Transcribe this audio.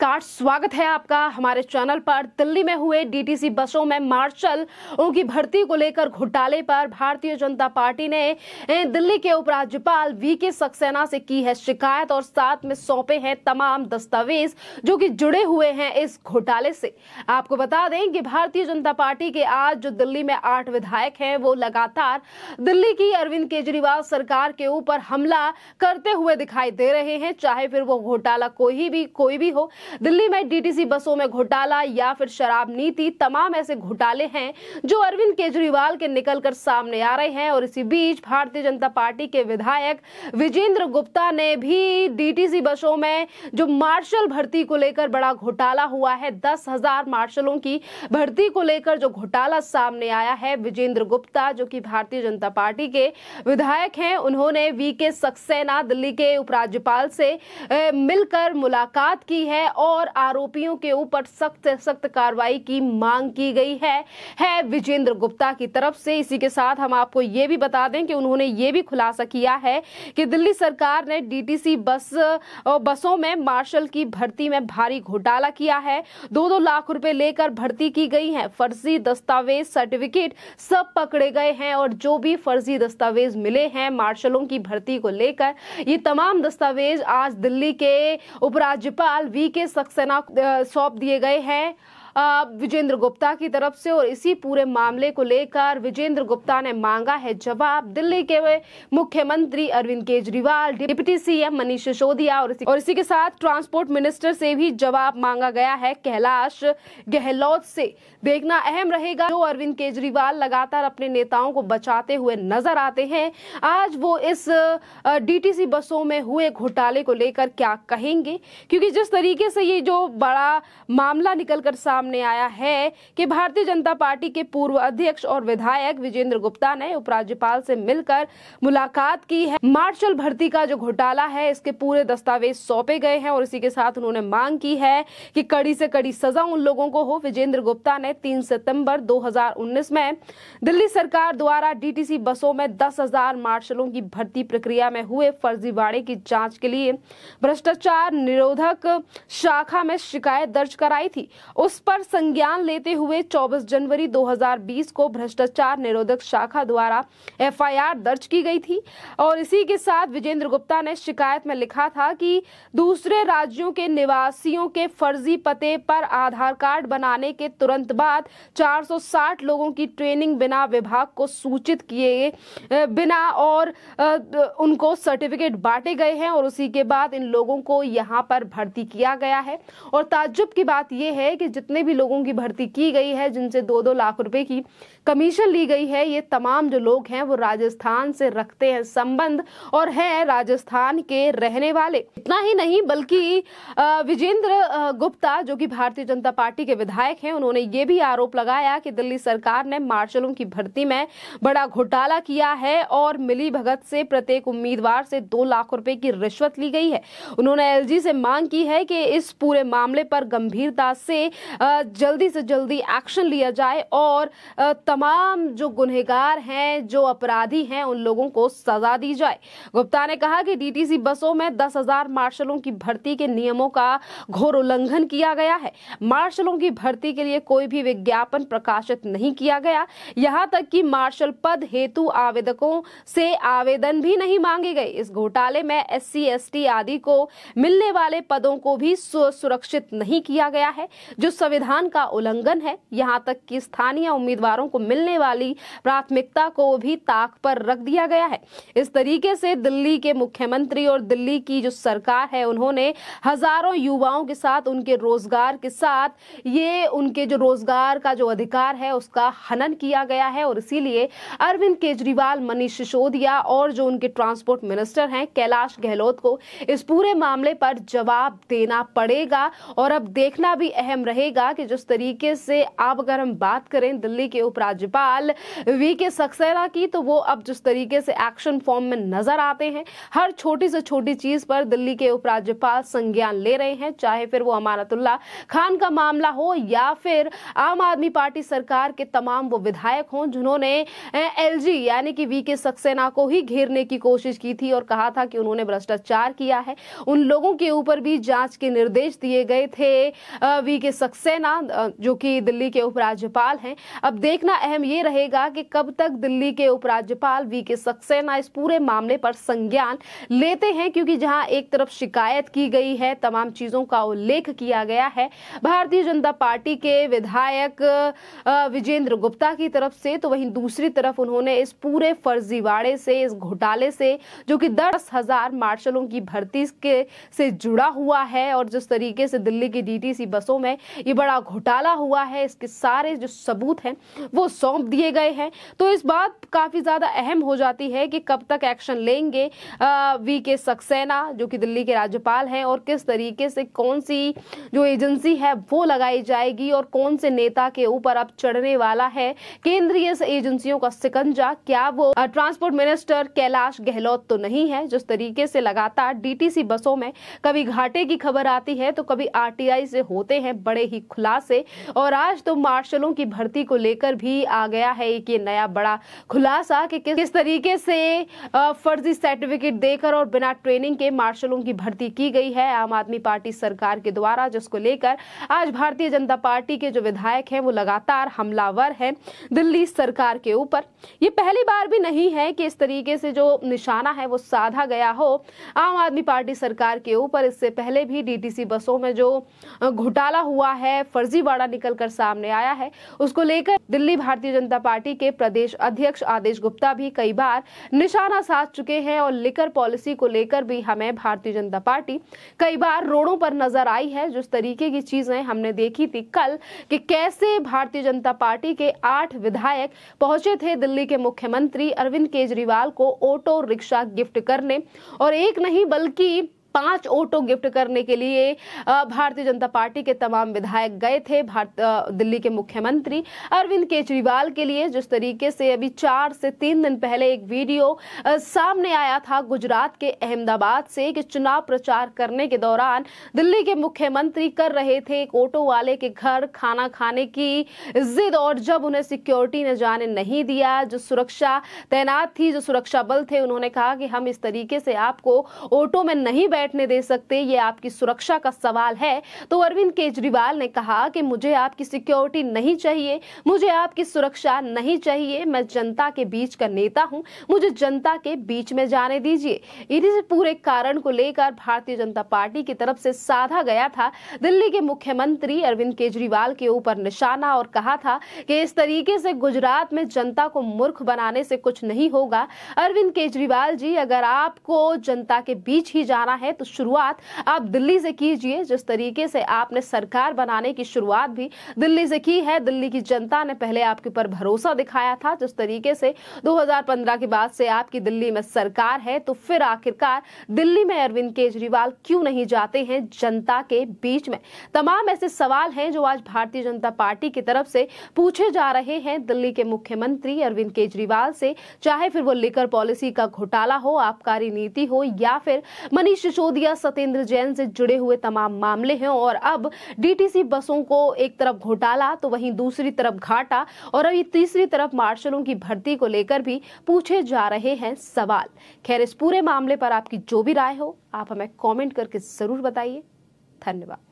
नमस्कार स्वागत है आपका हमारे चैनल पर दिल्ली में हुए डीटीसी बसों में मार्शल उनकी भर्ती को लेकर घोटाले पर भारतीय जनता पार्टी ने दिल्ली के उपराज्यपाल वी के सक्सेना से की है शिकायत और साथ में सौंपे हैं तमाम दस्तावेज जो कि जुड़े हुए हैं इस घोटाले से आपको बता दें कि भारतीय जनता पार्टी के आज जो दिल्ली में आठ विधायक है वो लगातार दिल्ली की अरविंद केजरीवाल सरकार के ऊपर हमला करते हुए दिखाई दे रहे हैं चाहे फिर वो घोटाला कोई भी कोई भी हो दिल्ली में डीटीसी बसों में घोटाला या फिर शराब नीति तमाम ऐसे घोटाले हैं जो अरविंद केजरीवाल के निकल कर सामने आ रहे हैं और इसी बीच भारतीय जनता पार्टी के विधायक विजेंद्र गुप्ता ने भी डीटीसी बसों में जो मार्शल भर्ती को लेकर बड़ा घोटाला हुआ है दस हजार मार्शलों की भर्ती को लेकर जो घोटाला सामने आया है विजेंद्र गुप्ता जो की भारतीय जनता पार्टी के विधायक हैं उन्होंने वी के सक्सेना दिल्ली के उपराज्यपाल से मिलकर मुलाकात की है और आरोपियों के ऊपर सख्त से सख्त कार्रवाई की मांग की गई है है विजेंद्र गुप्ता की तरफ से इसी के साथ हम आपको ये भी बता दें कि उन्होंने ये भी खुलासा किया है कि दिल्ली सरकार ने डीटीसी बस बसों में मार्शल की भर्ती में भारी घोटाला किया है दो दो लाख रुपए लेकर भर्ती की गई है फर्जी दस्तावेज सर्टिफिकेट सब पकड़े गए हैं और जो भी फर्जी दस्तावेज मिले हैं मार्शलों की भर्ती को लेकर ये तमाम दस्तावेज आज दिल्ली के उपराज्यपाल वी के सक्सेना सौंप दिए गए हैं विजेंद्र गुप्ता की तरफ से और इसी पूरे मामले को लेकर विजेंद्र गुप्ता ने मांगा है जवाब दिल्ली के मुख्यमंत्री अरविंद केजरीवाल डिप्टी सीएम मनीष सिसोदिया और इसी, और इसी के साथ ट्रांसपोर्ट मिनिस्टर से भी जवाब मांगा गया है कैलाश गहलोत से देखना अहम रहेगा जो अरविंद केजरीवाल लगातार अपने नेताओं को बचाते हुए नजर आते हैं आज वो इस डीटीसी बसों में हुए घोटाले को लेकर क्या कहेंगे क्योंकि जिस तरीके से ये जो बड़ा मामला निकलकर सा सामने आया है कि भारतीय जनता पार्टी के पूर्व अध्यक्ष और विधायक विजेंद्र गुप्ता ने उपराज्यपाल से मिलकर मुलाकात की है मार्शल भर्ती का जो घोटाला है इसके पूरे दस्तावेज सौंपे गए हैं और इसी के साथ उन्होंने मांग की है कि कड़ी से कड़ी सजा उन लोगों को हो विजेंद्र गुप्ता ने तीन सितंबर दो में दिल्ली सरकार द्वारा डीटीसी बसों में दस हजार मार्शलों की भर्ती प्रक्रिया में हुए फर्जीवाड़े की जांच के लिए भ्रष्टाचार निरोधक शाखा में शिकायत दर्ज कराई थी उस पर संज्ञान लेते हुए 24 जनवरी 2020 को भ्रष्टाचार निरोधक शाखा द्वारा एफआईआर दर्ज की गई थी और इसी के साथ विजेंद्र गुप्ता ने शिकायत में लिखा था कि दूसरे राज्यों के निवासियों के फर्जी पते पर आधार कार्ड बनाने के तुरंत बाद 460 लोगों की ट्रेनिंग बिना विभाग को सूचित किए बिना और उनको सर्टिफिकेट बांटे गए हैं और उसी के बाद इन लोगों को यहाँ पर भर्ती किया गया है और ताज्जुब की बात यह है कि जितने जितने भी लोगों की भर्ती की गई है जिनसे दो दो लाख रुपए की कमीशन ली गई है ये तमाम जो लोग हैं वो राजस्थान से रखते हैं संबंध और हैं राजस्थान के रहने वाले इतना ही नहीं बल्कि विजेंद्र गुप्ता जो कि भारतीय जनता पार्टी के विधायक हैं उन्होंने ये भी आरोप लगाया कि दिल्ली सरकार ने मार्शलों की भर्ती में बड़ा घोटाला किया है और मिली भगत से प्रत्येक उम्मीदवार से दो लाख रुपए की रिश्वत ली गई है उन्होंने एलजी से मांग की है कि इस पूरे मामले पर गंभीरता से आ, जल्दी से जल्दी एक्शन लिया जाए और तमाम जो गुनहगार हैं जो अपराधी हैं उन लोगों को सजा दी जाए गुप्ता ने कहा कि डीटीसी बसों में दस हजार मार्शलों की भर्ती के नियमों का घोर उल्लंघन किया गया है मार्शलों की भर्ती के लिए कोई भी विज्ञापन प्रकाशित नहीं किया गया यहाँ तक कि मार्शल पद हेतु आवेदकों से आवेदन भी नहीं मांगे गए इस घोटाले में एस सी आदि को मिलने वाले पदों को भी सुरक्षित नहीं किया गया है जो संविधान संविधान का उल्लंघन है यहाँ तक कि स्थानीय उम्मीदवारों को मिलने वाली प्राथमिकता को भी ताक पर रख दिया गया है इस तरीके से दिल्ली के मुख्यमंत्री और दिल्ली की जो सरकार है उन्होंने हजारों युवाओं के साथ उनके रोजगार के साथ ये उनके जो रोजगार का जो अधिकार है उसका हनन किया गया है और इसीलिए अरविंद केजरीवाल मनीष सिसोदिया और जो उनके ट्रांसपोर्ट मिनिस्टर हैं कैलाश गहलोत को इस पूरे मामले पर जवाब देना पड़ेगा और अब देखना भी अहम रहेगा होगा कि जिस तरीके से आप अगर हम बात करें दिल्ली के उपराज्यपाल वी के सक्सेना की तो वो अब जिस तरीके से एक्शन फॉर्म में नजर आते हैं हर छोटी से छोटी चीज पर दिल्ली के उपराज्यपाल संज्ञान ले रहे हैं चाहे फिर वो अमानतुल्ला खान का मामला हो या फिर आम आदमी पार्टी सरकार के तमाम वो विधायक हों जिन्होंने एल यानी कि वी के सक्सेना को ही घेरने की कोशिश की थी और कहा था कि उन्होंने भ्रष्टाचार किया है उन लोगों के ऊपर भी जांच के निर्देश दिए गए थे वी के सक्सेना सक्सेना जो कि दिल्ली के उपराज्यपाल हैं अब देखना अहम ये रहेगा कि कब तक दिल्ली के उपराज्यपाल वी के सक्सेना इस पूरे मामले पर संज्ञान लेते हैं क्योंकि जहां एक तरफ शिकायत की गई है तमाम चीजों का उल्लेख किया गया है भारतीय जनता पार्टी के विधायक विजेंद्र गुप्ता की तरफ से तो वहीं दूसरी तरफ उन्होंने इस पूरे फर्जीवाड़े से इस घोटाले से जो कि दस हजार मार्शलों की भर्ती के से जुड़ा हुआ है और जिस तरीके से दिल्ली की डीटीसी बसों में ये बड़ा बड़ा घोटाला हुआ है इसके सारे जो सबूत हैं वो सौंप दिए गए हैं तो इस बात काफ़ी ज़्यादा अहम हो जाती है कि कब तक एक्शन लेंगे वी के सक्सेना जो कि दिल्ली के राज्यपाल हैं और किस तरीके से कौन सी जो एजेंसी है वो लगाई जाएगी और कौन से नेता के ऊपर अब चढ़ने वाला है केंद्रीय एजेंसियों का सिकंजा क्या वो ट्रांसपोर्ट मिनिस्टर कैलाश गहलोत तो नहीं है जिस तरीके से लगातार डीटीसी बसों में कभी घाटे की खबर आती है तो कभी आरटीआई से होते हैं बड़े ही खुलासे और आज तो मार्शलों की भर्ती को लेकर भी आ गया है एक ये नया बड़ा खुलासा कि किस तरीके से फर्जी सर्टिफिकेट देकर और बिना ट्रेनिंग के मार्शलों की भर्ती की गई है आम आदमी पार्टी सरकार के द्वारा जिसको लेकर आज भारतीय जनता पार्टी के जो विधायक हैं वो लगातार हमलावर हैं दिल्ली सरकार के ऊपर ये पहली बार भी नहीं है कि इस तरीके से जो निशाना है वो साधा गया हो आम आदमी पार्टी सरकार के ऊपर इससे पहले भी डीटीसी बसों में जो घोटाला हुआ है फर्जीवाड़ा निकल कर सामने आया है उसको लेकर दिल्ली भारतीय जनता पार्टी के प्रदेश अध्यक्ष आदेश गुप्ता भी कई बार निशाना साध चुके हैं और लिकर पॉलिसी को लेकर भी हमें भारतीय जनता पार्टी कई बार रोडों पर नजर आई है जिस तरीके की चीजें हमने देखी थी कल कि कैसे भारतीय जनता पार्टी के आठ विधायक पहुंचे थे दिल्ली के मुख्यमंत्री अरविंद केजरीवाल को ऑटो रिक्शा गिफ्ट करने और एक नहीं बल्कि पांच ऑटो गिफ्ट करने के लिए भारतीय जनता पार्टी के तमाम विधायक गए थे भारत दिल्ली के मुख्यमंत्री अरविंद केजरीवाल के लिए जिस तरीके से अभी चार से तीन दिन पहले एक वीडियो सामने आया था गुजरात के अहमदाबाद से कि चुनाव प्रचार करने के दौरान दिल्ली के मुख्यमंत्री कर रहे थे एक ऑटो वाले के घर खाना खाने की जिद और जब उन्हें सिक्योरिटी ने जाने नहीं दिया जो सुरक्षा तैनात थी जो सुरक्षा बल थे उन्होंने कहा कि हम इस तरीके से आपको ऑटो में नहीं बैठ बैठने दे सकते ये आपकी सुरक्षा का सवाल है तो अरविंद केजरीवाल ने कहा कि मुझे आपकी सिक्योरिटी नहीं चाहिए मुझे आपकी सुरक्षा नहीं चाहिए मैं जनता के बीच का नेता हूं मुझे जनता के बीच में जाने दीजिए इसी पूरे कारण को लेकर भारतीय जनता पार्टी की तरफ से साधा गया था दिल्ली के मुख्यमंत्री अरविंद केजरीवाल के ऊपर निशाना और कहा था कि इस तरीके से गुजरात में जनता को मूर्ख बनाने से कुछ नहीं होगा अरविंद केजरीवाल जी अगर आपको जनता के बीच ही जाना है है तो शुरुआत आप दिल्ली से कीजिए जिस तरीके से आपने सरकार बनाने की शुरुआत भी दिल्ली से की है दिल्ली की जनता ने पहले आपके ऊपर भरोसा दिखाया था जिस तरीके से 2015 के बाद से आपकी दिल्ली में सरकार है तो फिर आखिरकार दिल्ली में अरविंद केजरीवाल क्यों नहीं जाते हैं जनता के बीच में तमाम ऐसे सवाल हैं जो आज भारतीय जनता पार्टी की तरफ से पूछे जा रहे हैं दिल्ली के मुख्यमंत्री अरविंद केजरीवाल से चाहे फिर वो लेकर पॉलिसी का घोटाला हो आबकारी नीति हो या फिर मनीष सिसोदिया सत्येंद्र जैन से जुड़े हुए तमाम मामले हैं और अब डीटीसी बसों को एक तरफ घोटाला तो वहीं दूसरी तरफ घाटा और अभी तीसरी तरफ मार्शलों की भर्ती को लेकर भी पूछे जा रहे हैं सवाल खैर इस पूरे मामले पर आपकी जो भी राय हो आप हमें कॉमेंट करके जरूर बताइए धन्यवाद